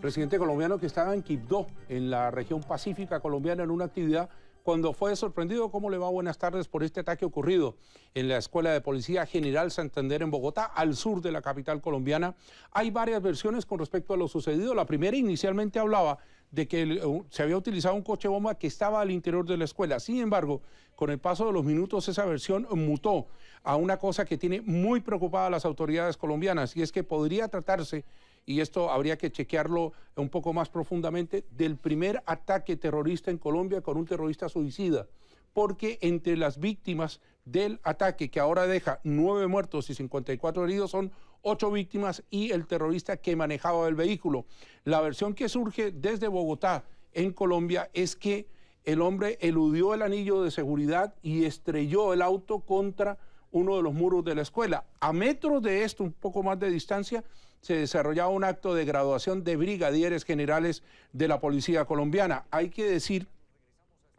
presidente colombiano que estaba en Quibdó, en la región pacífica colombiana, en una actividad cuando fue sorprendido. ¿Cómo le va? Buenas tardes por este ataque ocurrido en la Escuela de Policía General Santander en Bogotá, al sur de la capital colombiana. Hay varias versiones con respecto a lo sucedido. La primera inicialmente hablaba de que se había utilizado un coche bomba que estaba al interior de la escuela. Sin embargo, con el paso de los minutos esa versión mutó a una cosa que tiene muy preocupada a las autoridades colombianas y es que podría tratarse y esto habría que chequearlo un poco más profundamente, del primer ataque terrorista en Colombia con un terrorista suicida, porque entre las víctimas del ataque, que ahora deja nueve muertos y 54 heridos, son ocho víctimas y el terrorista que manejaba el vehículo. La versión que surge desde Bogotá, en Colombia, es que el hombre eludió el anillo de seguridad y estrelló el auto contra uno de los muros de la escuela. A metros de esto, un poco más de distancia, se desarrollaba un acto de graduación de brigadieres generales de la Policía Colombiana. Hay que decir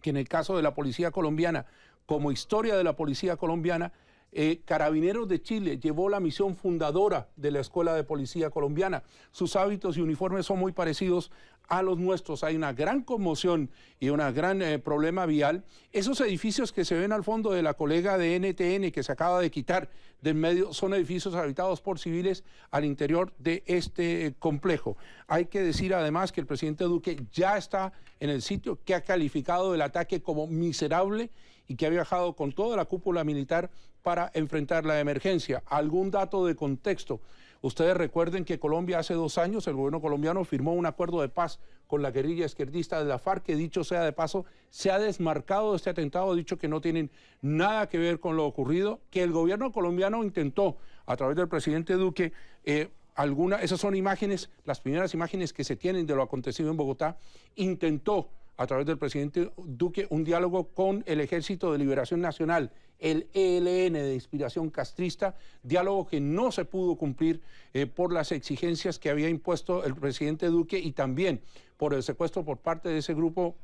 que en el caso de la Policía Colombiana, como historia de la Policía Colombiana, eh, Carabineros de Chile llevó la misión fundadora de la Escuela de Policía Colombiana. Sus hábitos y uniformes son muy parecidos a los nuestros. Hay una gran conmoción y un gran eh, problema vial. Esos edificios que se ven al fondo de la colega de NTN que se acaba de quitar del medio son edificios habitados por civiles al interior de este eh, complejo. Hay que decir además que el presidente Duque ya está en el sitio que ha calificado el ataque como miserable y que ha viajado con toda la cúpula militar para enfrentar la emergencia. Algún dato de contexto. Ustedes recuerden que Colombia hace dos años, el gobierno colombiano firmó un acuerdo de paz con la guerrilla izquierdista de la FARC, que dicho sea de paso, se ha desmarcado de este atentado, ha dicho que no tienen nada que ver con lo ocurrido, que el gobierno colombiano intentó, a través del presidente Duque, eh, algunas esas son imágenes, las primeras imágenes que se tienen de lo acontecido en Bogotá, intentó a través del presidente Duque, un diálogo con el Ejército de Liberación Nacional, el ELN de inspiración castrista, diálogo que no se pudo cumplir eh, por las exigencias que había impuesto el presidente Duque y también por el secuestro por parte de ese grupo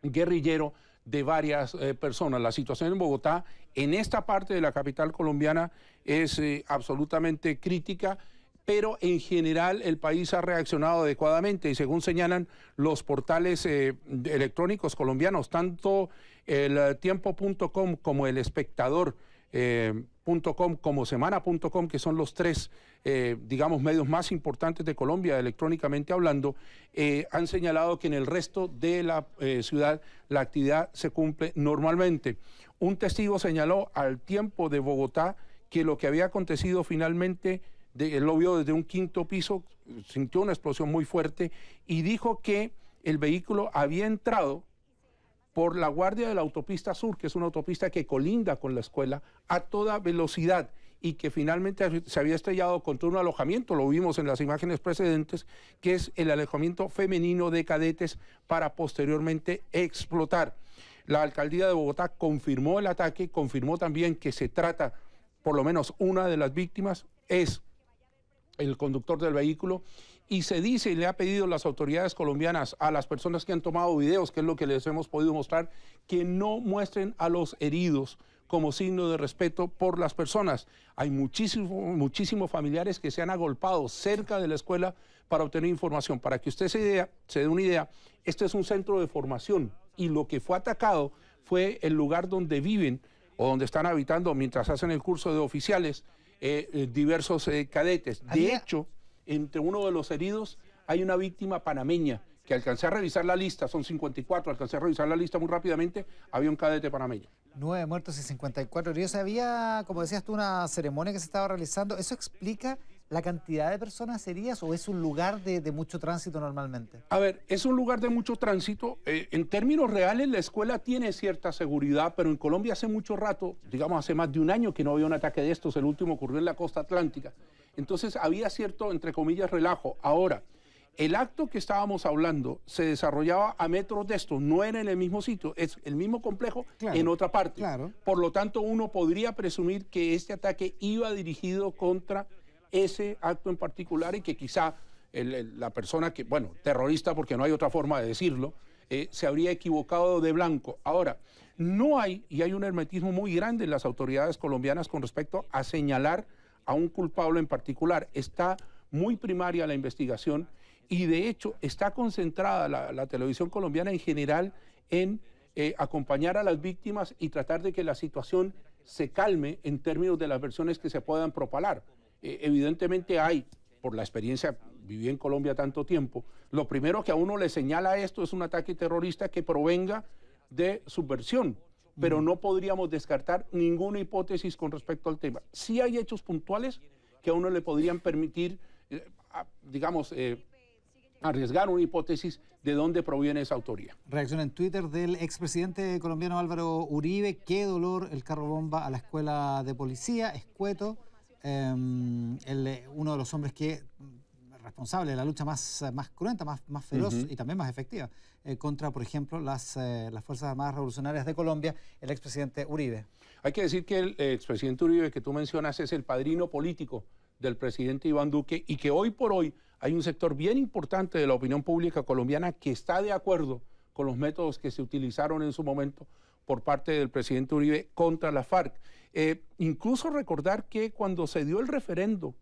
guerrillero de varias eh, personas. La situación en Bogotá, en esta parte de la capital colombiana, es eh, absolutamente crítica pero en general el país ha reaccionado adecuadamente y según señalan los portales eh, electrónicos colombianos, tanto el eh, tiempo.com como el espectador.com... Eh, como semana.com, que son los tres, digamos, medios más importantes de Colombia, electrónicamente hablando, han señalado que en el resto de la ciudad la actividad se cumple normalmente. Un testigo señaló al tiempo de Bogotá que lo que había acontecido finalmente él lo vio desde un quinto piso, sintió una explosión muy fuerte y dijo que el vehículo había entrado por la guardia de la autopista sur, que es una autopista que colinda con la escuela, a toda velocidad y que finalmente se había estrellado contra un alojamiento, lo vimos en las imágenes precedentes, que es el alojamiento femenino de cadetes para posteriormente explotar. La alcaldía de Bogotá confirmó el ataque, confirmó también que se trata, por lo menos una de las víctimas es el conductor del vehículo y se dice y le ha pedido las autoridades colombianas a las personas que han tomado videos, que es lo que les hemos podido mostrar, que no muestren a los heridos como signo de respeto por las personas. Hay muchísimos familiares que se han agolpado cerca de la escuela para obtener información. Para que usted se, idea, se dé una idea, este es un centro de formación y lo que fue atacado fue el lugar donde viven o donde están habitando mientras hacen el curso de oficiales eh, eh, diversos eh, cadetes. De hecho, entre uno de los heridos hay una víctima panameña que alcancé a revisar la lista, son 54, alcancé a revisar la lista muy rápidamente, había un cadete panameño. Nueve muertos y 54 heridos. Había, como decías tú, una ceremonia que se estaba realizando. ¿Eso explica la cantidad de personas serías o es un lugar de, mucho tránsito normalmente? A ver, es un lugar de mucho tránsito. Eh, en términos reales, la escuela tiene cierta seguridad, pero en Colombia hace mucho rato, digamos hace más de un año que no había un ataque de estos, el último ocurrió en la costa atlántica. Entonces había cierto, entre comillas, relajo. Ahora, el acto que estábamos hablando se desarrollaba a metros de esto, no era en el mismo sitio, es el mismo complejo en otra parte. Por lo tanto, uno podría presumir que este ataque iba dirigido contra ese acto en particular y que quizá la persona que, bueno, terrorista porque no hay otra forma de decirlo, eh, se habría equivocado de blanco. Ahora, no hay, y hay un hermetismo muy grande en las autoridades colombianas con respecto a señalar a un culpable en particular. Está muy primaria la investigación y de hecho está concentrada la, televisión colombiana en general en eh, acompañar a las víctimas y tratar de que la situación se calme en términos de las versiones que se puedan propalar. Eh, evidentemente hay, por la experiencia, viví en Colombia tanto tiempo, lo primero que a uno le señala esto es un ataque terrorista que provenga de subversión, pero no podríamos descartar ninguna hipótesis con respecto al tema. si hay hechos puntuales que a uno le podrían permitir, eh, digamos, eh, arriesgar una hipótesis de dónde proviene esa autoría. Reacción en Twitter del expresidente colombiano Álvaro Uribe, qué dolor el carro bomba a la escuela de policía, escueto. Em, eh, uno de los hombres que responsable de la lucha más, eh, más cruenta, más, más feroz y también más efectiva eh, contra, por ejemplo, las, las Fuerzas Armadas Revolucionarias de Colombia, el expresidente Uribe. Hay que decir que el expresidente Uribe que tú mencionas es el padrino político del presidente Iván Duque y que hoy por hoy hay un sector bien importante de la opinión pública colombiana que está de acuerdo con los métodos que se utilizaron en su momento por parte del presidente Uribe contra la FARC. Eh, incluso recordar que cuando se dio el referendo,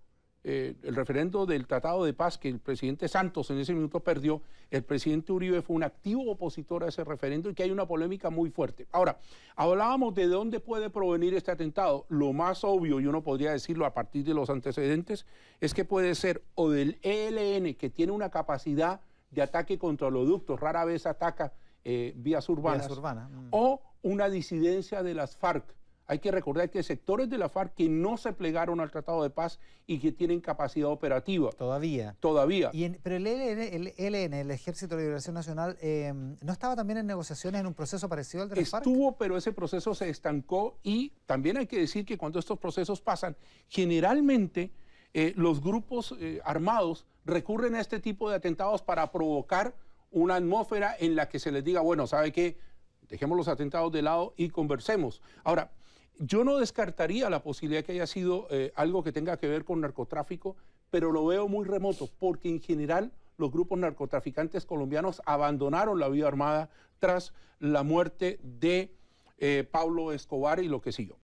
eh, el referendo del Tratado de Paz que el presidente Santos en ese minuto perdió, el presidente Uribe fue un activo opositor a ese referendo y que hay una polémica muy fuerte. Ahora, hablábamos de dónde puede provenir este atentado. Lo más obvio, y uno podría decirlo a partir de los antecedentes, es que puede ser o del ELN, que tiene una capacidad de ataque contra los ductos, rara vez ataca eh, vías urbanas, urbanas. Mm. o una disidencia de las FARC. Hay que recordar que hay sectores de las FARC que no se plegaron al Tratado de Paz y que tienen capacidad operativa. Todavía. Todavía. Y pero el ELN, el, Ejército de Liberación Nacional, em, ¿no estaba también en negociaciones en un proceso parecido al de las FARC? Estuvo, pero ese proceso se estancó y también hay que decir que cuando estos procesos pasan, generalmente eh, los grupos eh, armados recurren a este tipo de atentados para provocar una atmósfera en la que se les diga, bueno, ¿sabe qué? dejemos los atentados de lado y conversemos. Ahora, yo no descartaría la posibilidad que haya sido eh, algo que tenga que ver con narcotráfico, pero lo veo muy remoto, porque en general los grupos narcotraficantes colombianos abandonaron la vida armada tras la muerte de eh, Pablo Escobar y lo que siguió.